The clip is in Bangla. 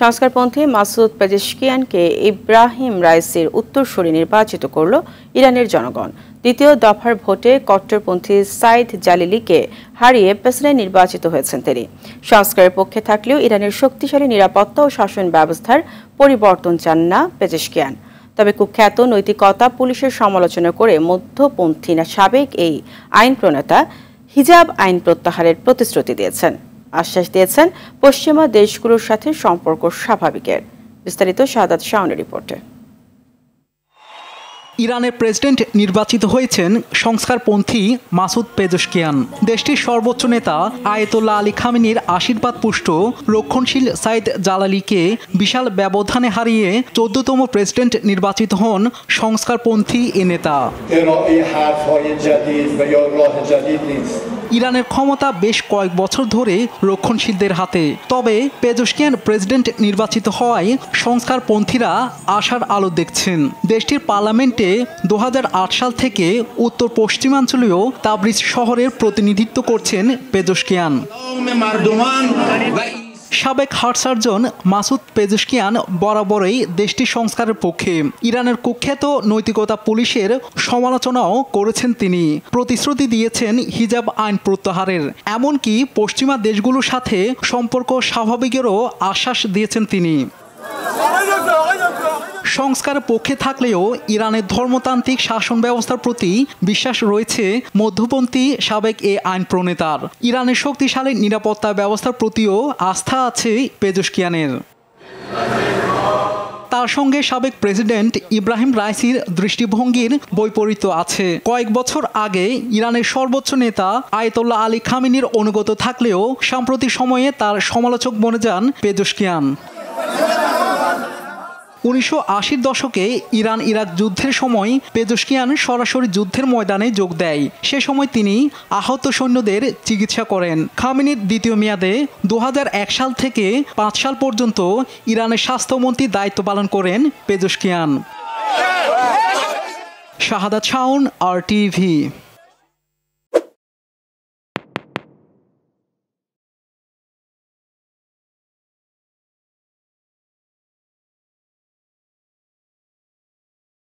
সংস্কারপন্থী মাসুদ পেজেশকিয়ানকে ইব্রাহিম রাইসির উত্তরসূরি নির্বাচিত করল ইরানের জনগণ দ্বিতীয় দফার ভোটে কট্টরপন্থী সাইদ জালিলিকে হারিয়ে প্রেসিডেন্ট নির্বাচিত হয়েছেন তিনি সংস্কারের পক্ষে থাকলেও ইরানের শক্তিশালী নিরাপত্তা ও শাসন ব্যবস্থার পরিবর্তন চান না পেজেশকিয়ান তবে কুখ্যাত নৈতিকতা পুলিশের সমালোচনা করে মধ্যপন্থী না সাবেক এই আইন প্রণেতা হিজাব আইন প্রত্যাহারের প্রতিশ্রুতি দিয়েছেন আশ্বাস দিয়েছেন পশ্চিমা দেশগুলোর সাথে সম্পর্ক স্বাভাবিকের বিস্তারিত সাদাত শাহনের রিপোর্টে ইরানের প্রেসিডেন্ট নির্বাচিত হয়েছেন সংস্কারপন্থী মাসুদ পেজস্কিয়ান দেশটির সর্বোচ্চ নেতা আয়তোল্লা আলী খামিনির আশীর্বাদ পুষ্ট রক্ষণশীল সাইদ জালালিকে বিশাল ব্যবধানে হারিয়ে চোদ্দতম প্রেসিডেন্ট নির্বাচিত হন সংস্কারপন্থী এ নেতা ইরানের ক্ষমতা বেশ কয়েক বছর ধরে রক্ষণশীলদের হাতে তবে পেজস্কিয়ান প্রেসিডেন্ট নির্বাচিত হওয়ায় সংস্কারপন্থীরা আশার আলো দেখছেন দেশটির পার্লামেন্টে দু সাল থেকে উত্তর পশ্চিমাঞ্চলীয় তাবরিজ শহরের প্রতিনিধিত্ব করছেন পেজস্কিয়ান সাবেক হার্ট সার্জন মাসুদ পেজস্কিয়ান বরাবরই দেশটির সংস্কারের পক্ষে ইরানের কুখ্যাত নৈতিকতা পুলিশের সমালোচনাও করেছেন তিনি প্রতিশ্রুতি দিয়েছেন হিজাব আইন প্রত্যাহারের এমনকি পশ্চিমা দেশগুলোর সাথে সম্পর্ক স্বাভাবিকেরও আশ্বাস দিয়েছেন তিনি সংস্কার পক্ষে থাকলেও ইরানের ধর্মতান্ত্রিক শাসন ব্যবস্থার প্রতি বিশ্বাস রয়েছে মধ্যপন্থী সাবেক এ আইন প্রণেতার ইরানের শক্তিশালী নিরাপত্তা ব্যবস্থার প্রতিও আস্থা আছে পেজস্কিয়ানের তার সঙ্গে সাবেক প্রেসিডেন্ট ইব্রাহিম রাইসির দৃষ্টিভঙ্গির বৈপরীত্য আছে কয়েক বছর আগে ইরানের সর্বোচ্চ নেতা আয়তোল্লা আলী খামিনের অনুগত থাকলেও সাম্প্রতিক সময়ে তার সমালোচক বনে যান পেজস্কিয়ান উনিশশো আশির দশকে ইরান ইরাক যুদ্ধের সময় পেজস্কিয়ান সরাসরি যুদ্ধের ময়দানে যোগ দেয় সে সময় তিনি আহত সৈন্যদের চিকিৎসা করেন খামিনির দ্বিতীয় মেয়াদে দু সাল থেকে পাঁচ সাল পর্যন্ত ইরানের স্বাস্থ্যমন্ত্রী দায়িত্ব পালন করেন পেজস্কিয়ান শাহাদা ছাউন আর টিভি